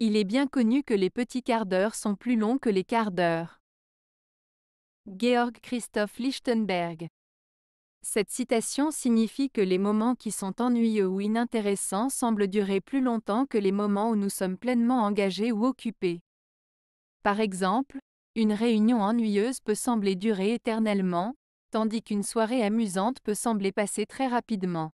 Il est bien connu que les petits quarts d'heure sont plus longs que les quarts d'heure. Georg Christoph Lichtenberg. Cette citation signifie que les moments qui sont ennuyeux ou inintéressants semblent durer plus longtemps que les moments où nous sommes pleinement engagés ou occupés. Par exemple, une réunion ennuyeuse peut sembler durer éternellement, tandis qu'une soirée amusante peut sembler passer très rapidement.